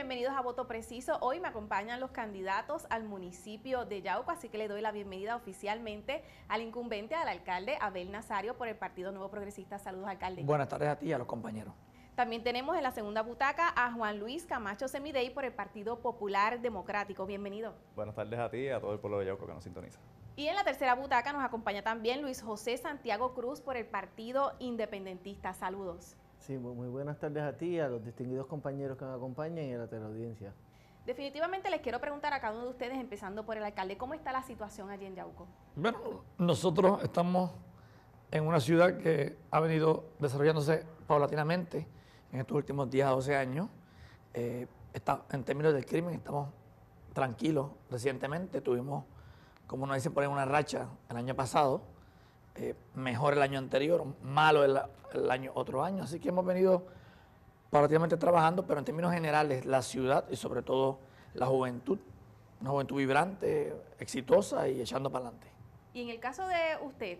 bienvenidos a Voto Preciso. Hoy me acompañan los candidatos al municipio de Yauco, así que le doy la bienvenida oficialmente al incumbente, al alcalde Abel Nazario por el Partido Nuevo Progresista. Saludos, alcalde. Buenas tardes a ti y a los compañeros. También tenemos en la segunda butaca a Juan Luis Camacho Semidey por el Partido Popular Democrático. Bienvenido. Buenas tardes a ti y a todo el pueblo de Yauco que nos sintoniza. Y en la tercera butaca nos acompaña también Luis José Santiago Cruz por el Partido Independentista. Saludos. Sí, muy buenas tardes a ti, a los distinguidos compañeros que me acompañan y a la teleaudiencia. Definitivamente les quiero preguntar a cada uno de ustedes, empezando por el alcalde, ¿cómo está la situación allí en Yauco? Bueno, nosotros estamos en una ciudad que ha venido desarrollándose paulatinamente en estos últimos 10 a 12 años. Eh, en términos del crimen estamos tranquilos. Recientemente tuvimos, como nos dicen por ahí, una racha el año pasado eh, mejor el año anterior, malo el, año, otro año. Así que hemos venido prácticamente trabajando, pero en términos generales, la ciudad y sobre todo la juventud, una juventud vibrante, exitosa y echando para adelante. Y en el caso de usted,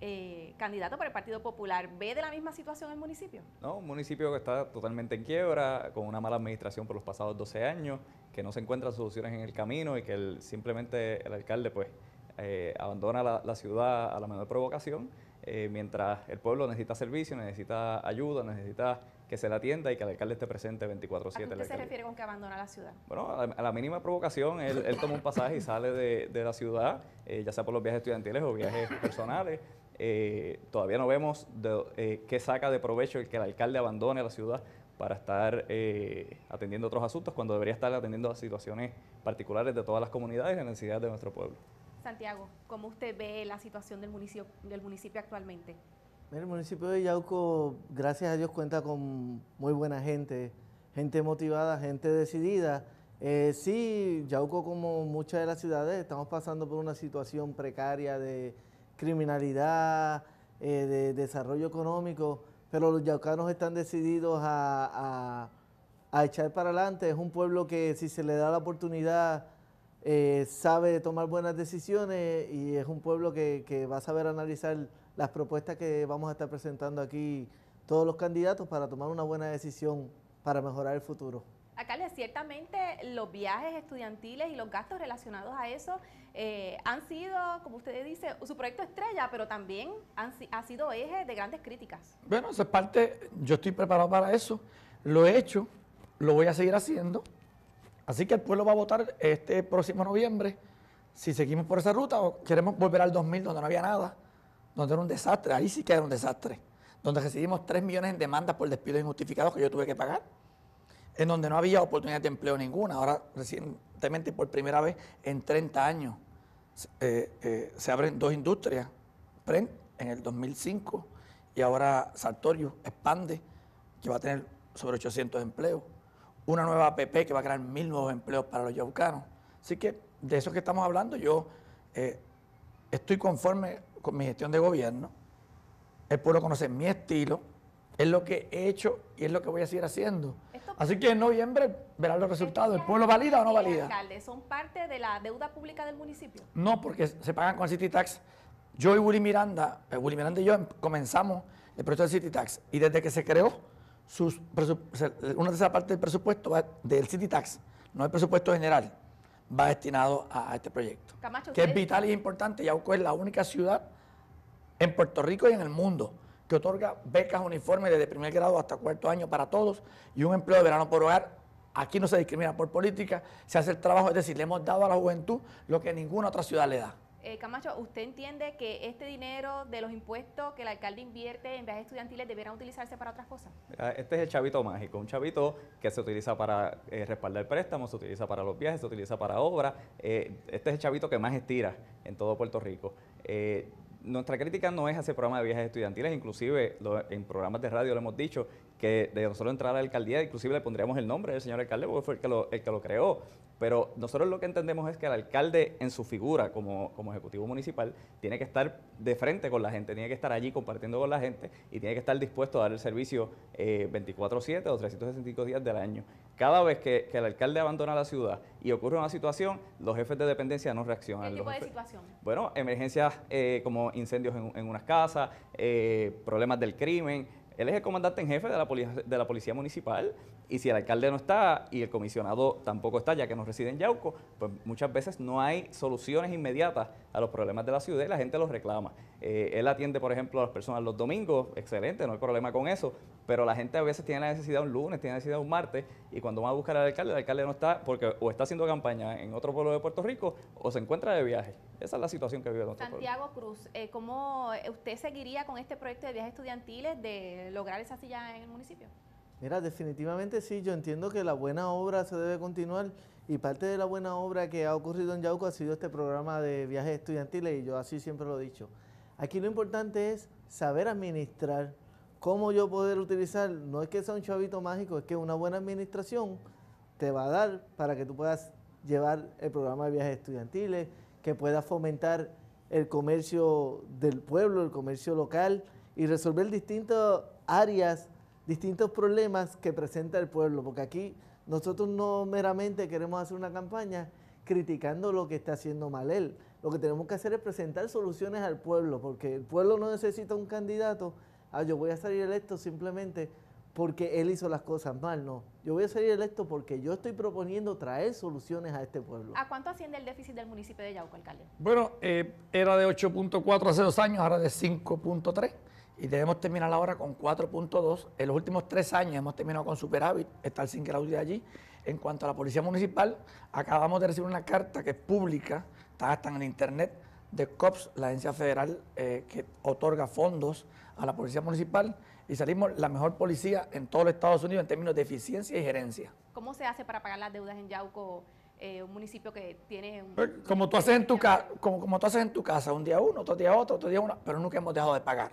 eh, candidato para el Partido Popular, ¿ve de la misma situación el municipio? No, un municipio que está totalmente en quiebra, con una mala administración por los pasados 12 años, que no se encuentran soluciones en el camino y que simplemente el alcalde pues eh, abandona la, ciudad a la menor provocación, eh, mientras el pueblo necesita servicio, necesita ayuda, necesita que se la atienda y que el alcalde esté presente 24-7. ¿A qué se refiere con que abandona la ciudad? Bueno, a la, mínima provocación, él, toma un pasaje y sale de, la ciudad, eh, ya sea por los viajes estudiantiles o viajes personales. todavía no vemos qué saca de provecho el que el alcalde abandone la ciudad para estar atendiendo otros asuntos cuando debería estar atendiendo a situaciones particulares de todas las comunidades y las necesidades de nuestro pueblo. Santiago, ¿cómo usted ve la situación del municipio, del municipio actualmente? El municipio de Yauco, gracias a Dios, cuenta con muy buena gente, gente motivada, gente decidida. Eh, sí, Yauco, como muchas de las ciudades, estamos pasando por una situación precaria de criminalidad, eh, de desarrollo económico, pero los yaucanos están decididos a echar para adelante. Es un pueblo que si se le da la oportunidad eh, sabe tomar buenas decisiones y es un pueblo que, va a saber analizar las propuestas que vamos a estar presentando aquí todos los candidatos para tomar una buena decisión para mejorar el futuro. le ciertamente los viajes estudiantiles y los gastos relacionados a eso eh, han sido, como usted dice, su proyecto estrella, pero también ha sido eje de grandes críticas. Bueno, esa parte, yo estoy preparado para eso, lo he hecho, lo voy a seguir haciendo. Así que el pueblo va a votar este próximo noviembre si seguimos por esa ruta o queremos volver al 2000 donde no había nada, donde era un desastre, ahí sí que era un desastre, donde recibimos 3 millones en demandas por despido injustificado que yo tuve que pagar, en donde no había oportunidad de empleo ninguna. Ahora recientemente por primera vez en 30 años eh, eh, se abren dos industrias, Prent en el 2005 y ahora Sartorio expande, que va a tener sobre 800 empleos una nueva APP que va a crear mil nuevos empleos para los yaucanos. Así que de eso que estamos hablando, yo eh, estoy conforme con mi gestión de gobierno. El pueblo conoce mi estilo, es lo que he hecho y es lo que voy a seguir haciendo. Así que en noviembre verán los resultados. ¿El pueblo valida o no valida? Alcalde, ¿Son parte de la deuda pública del municipio? No, porque se pagan con el City Tax. Yo y Willy Miranda, eh, Willy Miranda y yo em-, comenzamos el proyecto del City Tax y desde que se creó una tercera parte del presupuesto va, del City Tax, no el presupuesto general, va destinado a, este proyecto. que es vital y importante, importante. Yauco es la única ciudad en Puerto Rico y en el mundo que otorga becas uniformes desde primer grado hasta cuarto año para todos y un empleo de verano por hogar. Aquí no se discrimina por política, se hace el trabajo, es decir, le hemos dado a la juventud lo que ninguna otra ciudad le da. Eh, Camacho, ¿usted entiende que este dinero de los impuestos que el alcalde invierte en viajes estudiantiles deberá utilizarse para otras cosas? Ah, este es el chavito mágico, un chavito que se utiliza para eh, respaldar préstamos, se utiliza para los viajes, se utiliza para obras. Eh, este es el chavito que más estira en todo Puerto Rico. nuestra crítica no es a ese programa de viajes estudiantiles, inclusive en programas de radio lo hemos dicho, que de nosotros entrar a la alcaldía, inclusive le pondríamos el nombre del señor alcalde porque fue el que lo, creó, pero nosotros lo que entendemos es que el alcalde en su figura como, como ejecutivo municipal tiene que estar de frente con la gente, tiene que estar allí compartiendo con la gente y tiene que estar dispuesto a dar el servicio 24/7 eh, o 365 días del año. Cada vez que, el alcalde abandona la ciudad y ocurre una situación, los jefes de dependencia no reaccionan. ¿Qué tipo de situaciones? Bueno, emergencias eh, como incendios en, en unas casas, eh, problemas del crimen, él es el comandante en jefe de la, policía, de la Policía Municipal y si el alcalde no está y el comisionado tampoco está, ya que no reside en Yauco, pues muchas veces no hay soluciones inmediatas a los problemas de la ciudad y la gente los reclama. Eh, él atiende, por ejemplo, a las personas los domingos, excelente, no hay problema con eso, pero la gente a veces tiene la necesidad un lunes, tiene la necesidad un martes, y cuando va a buscar al alcalde, el alcalde no está porque o está haciendo campaña en otro pueblo de Puerto Rico o se encuentra de viaje. Esa es la situación que vive nuestro Santiago Cruz, eh, ¿cómo usted seguiría con este proyecto de viajes estudiantiles de lograr esa silla en el municipio? Mira, definitivamente sí, yo entiendo que la buena obra se debe continuar y parte de la buena obra que ha ocurrido en Yauco ha sido este programa de viajes estudiantiles y yo así siempre lo he dicho. Aquí lo importante es saber administrar, cómo yo poder utilizar, no es que sea un chavito mágico, es que una buena administración te va a dar para que tú puedas llevar el programa de viajes estudiantiles, que puedas fomentar el comercio del pueblo, el comercio local y resolver distintas áreas distintos problemas que presenta el pueblo, porque aquí nosotros no meramente queremos hacer una campaña criticando lo que está haciendo mal él. Lo que tenemos que hacer es presentar soluciones al pueblo, porque el pueblo no necesita un candidato, a ah, yo voy a salir electo simplemente porque él hizo las cosas mal, no. Yo voy a salir electo porque yo estoy proponiendo traer soluciones a este pueblo. ¿A cuánto asciende el déficit del municipio de Yauco, alcalde? Bueno, eh, era de 8.4 hace dos años, ahora de 5.3 y debemos terminar ahora con 4.2. En los últimos tres años hemos terminado con superávit, está sin grado allí. En cuanto a la Policía Municipal, acabamos de recibir una carta que es pública, está hasta en el Internet, de COPS, la agencia federal eh, que otorga fondos a la Policía Municipal, y salimos la mejor policía en todos los Estados Unidos en términos de eficiencia y gerencia. ¿Cómo se hace para pagar las deudas en Yauco? Eh, un municipio que tiene eh, como tú haces en tu casa como tú haces en tu casa un día uno otro día otro otro día uno pero nunca hemos dejado de pagar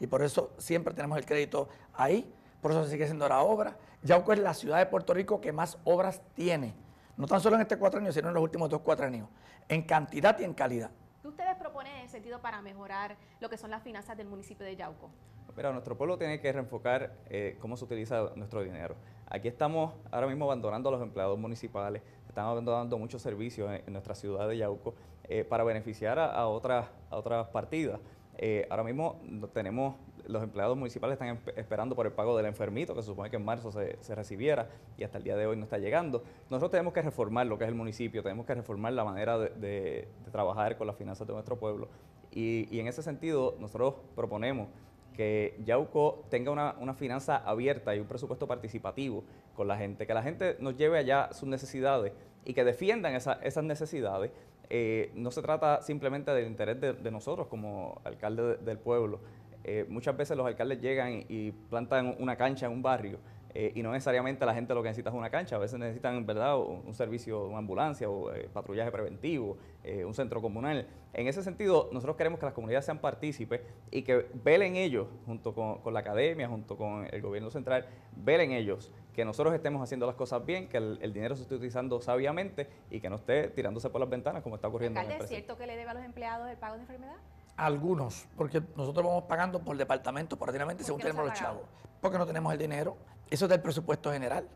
y por eso siempre tenemos el crédito ahí, por eso se sigue haciendo la obra. Yauco es la ciudad de Puerto Rico que más obras tiene, no tan solo en este cuatro años, sino en los últimos dos cuatro años, en cantidad y en calidad. ¿Qué ustedes proponen en ese sentido para mejorar lo que son las finanzas del municipio de Yauco? Pero nuestro pueblo tiene que reenfocar eh, cómo se utiliza nuestro dinero. Aquí estamos ahora mismo abandonando a los empleados municipales, estamos abandonando muchos servicios en, nuestra ciudad de Yauco eh, para beneficiar a, otras, a otras partidas. Eh, ahora mismo tenemos, los empleados municipales están esperando por el pago del enfermito, que se supone que en marzo se, recibiera y hasta el día de hoy no está llegando. Nosotros tenemos que reformar lo que es el municipio, tenemos que reformar la manera de, trabajar con las finanzas de nuestro pueblo. Y, en ese sentido, nosotros proponemos que Yauco tenga una, finanza abierta y un presupuesto participativo con la gente, que la gente nos lleve allá sus necesidades y que defiendan esas necesidades eh, no se trata simplemente del interés de, nosotros como alcalde del pueblo. Eh, muchas veces los alcaldes llegan y plantan una cancha en un barrio eh, y no necesariamente la gente lo que necesita es una cancha, a veces necesitan ¿verdad? un, servicio, una ambulancia o patrullaje preventivo, un centro comunal. En ese sentido, nosotros queremos que las comunidades sean partícipes y que velen ellos, junto con, con la academia, junto con el gobierno central, velen ellos que nosotros estemos haciendo las cosas bien, que el, dinero se esté utilizando sabiamente y que no esté tirándose por las ventanas como está ocurriendo ¿Es cierto que le debe a los empleados el pago de enfermedad? Algunos, porque nosotros vamos pagando por departamento, por adineramiento, según tenemos los chavos. Porque no tenemos el dinero. Eso es del presupuesto general.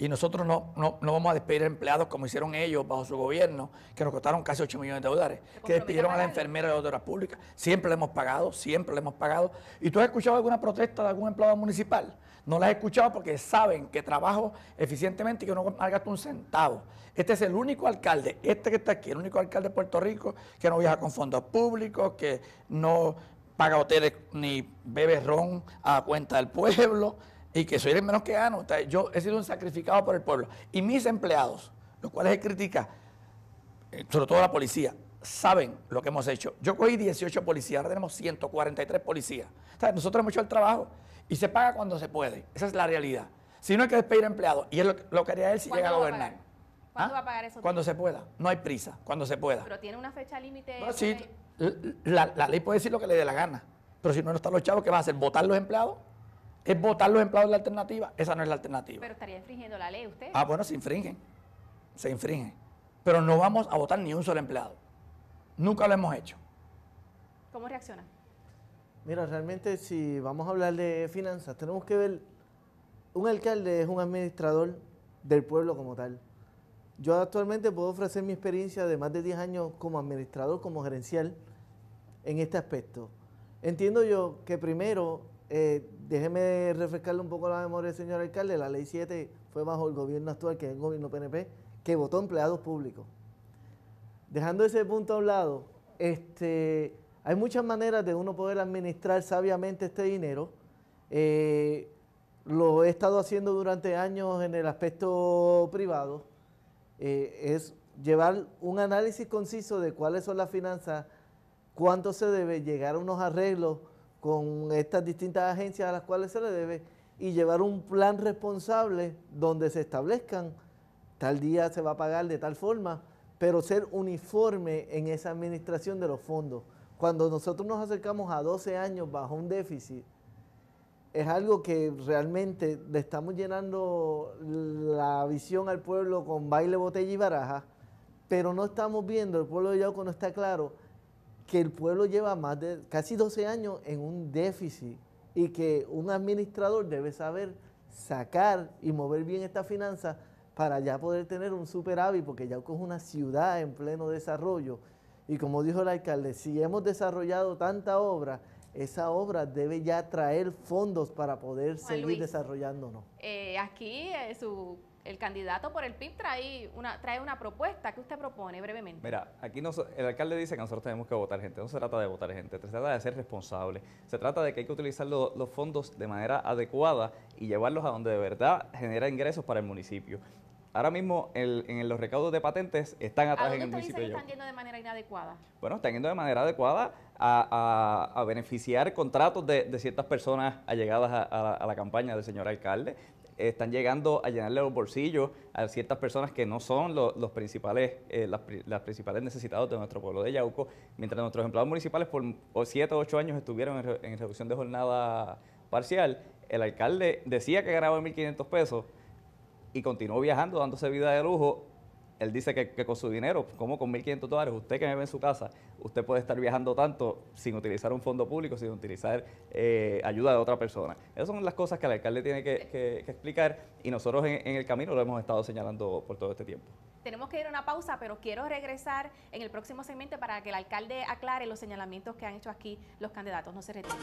Y nosotros no, no, vamos a despedir empleados como hicieron ellos bajo su gobierno, que nos costaron casi 8 millones de dólares, que despidieron a la enfermera de la públicas. Siempre le hemos pagado, siempre le hemos pagado. ¿Y tú has escuchado alguna protesta de algún empleado municipal? No las he escuchado porque saben que trabajo eficientemente y que no gasto un centavo. Este es el único alcalde, este que está aquí, el único alcalde de Puerto Rico que no viaja con fondos públicos, que no paga hoteles ni bebe ron a cuenta del pueblo y que soy el menos que gano. Yo he sido un sacrificado por el pueblo. Y mis empleados, los cuales he criticado, eh, sobre todo la policía, saben lo que hemos hecho. Yo cogí 18 policías, ahora tenemos 143 policías. nosotros hemos hecho el trabajo y se paga cuando se puede. Esa es la realidad. Si no hay que despedir empleados, y es lo, que haría él si llega a gobernar. ¿Cuándo ¿Ah? va a pagar eso? Cuando se pueda. No hay prisa. Cuando se pueda. Pero tiene una fecha límite. sí, la, ley puede decir lo que le dé la gana. Pero si no, no están los chavos, ¿qué va a hacer? ¿Votar los empleados? ¿Es votar los empleados la alternativa? Esa no es la alternativa. Pero estaría infringiendo la ley usted. Ah, bueno, se infringen. Se infringen. Pero no vamos a votar ni un solo empleado. Nunca lo hemos hecho. ¿Cómo reacciona? Mira, realmente si vamos a hablar de finanzas, tenemos que ver, un alcalde es un administrador del pueblo como tal. Yo actualmente puedo ofrecer mi experiencia de más de 10 años como administrador, como gerencial, en este aspecto. Entiendo yo que primero, eh, déjeme refrescarle un poco la memoria, del señor alcalde, la ley 7 fue bajo el gobierno actual, que es el gobierno PNP, que votó empleados públicos. Dejando ese punto a un lado, este, hay muchas maneras de uno poder administrar sabiamente este dinero. Eh, lo he estado haciendo durante años en el aspecto privado. Eh, es llevar un análisis conciso de cuáles son las finanzas, cuánto se debe, llegar a unos arreglos con estas distintas agencias a las cuales se le debe y llevar un plan responsable donde se establezcan tal día se va a pagar de tal forma, pero ser uniforme en esa administración de los fondos. Cuando nosotros nos acercamos a 12 años bajo un déficit, es algo que realmente le estamos llenando la visión al pueblo con baile, botella y baraja, pero no estamos viendo, el pueblo de Yauco no está claro, que el pueblo lleva más de casi 12 años en un déficit y que un administrador debe saber sacar y mover bien esta finanza para ya poder tener un superávit, porque Yauco es una ciudad en pleno desarrollo y como dijo el alcalde, si hemos desarrollado tanta obra, esa obra debe ya traer fondos para poder seguir desarrollándonos. Eh, aquí eh, el candidato por el PIB trae una, trae una propuesta que usted propone brevemente. Mira, aquí el alcalde dice que nosotros tenemos que votar gente. No se trata de votar gente, se trata de ser responsable. Se trata de que hay que utilizar los fondos de manera adecuada y llevarlos a donde de verdad genera ingresos para el municipio. Ahora mismo en los recaudos de patentes están atrás en el municipio. Dice que están yendo de manera inadecuada? Bueno, están yendo de manera adecuada a, beneficiar contratos de, ciertas personas allegadas a, la campaña del señor alcalde están llegando a llenarle los bolsillos a ciertas personas que no son los principales, eh, las, principales necesitados de nuestro pueblo de Yauco, mientras nuestros empleados municipales por 7 o 8 años estuvieron en, en, reducción de jornada parcial, el alcalde decía que ganaba 1.500 pesos, y continuó viajando, dándose vida de lujo. Él dice que, con su dinero, como con 1.500 dólares, usted que me ve en su casa, usted puede estar viajando tanto sin utilizar un fondo público, sin utilizar eh, ayuda de otra persona. Esas son las cosas que el alcalde tiene que, explicar y nosotros en, el camino lo hemos estado señalando por todo este tiempo tenemos que ir a una pausa, pero quiero regresar en el próximo segmento para que el alcalde aclare los señalamientos que han hecho aquí los candidatos. No se retiren.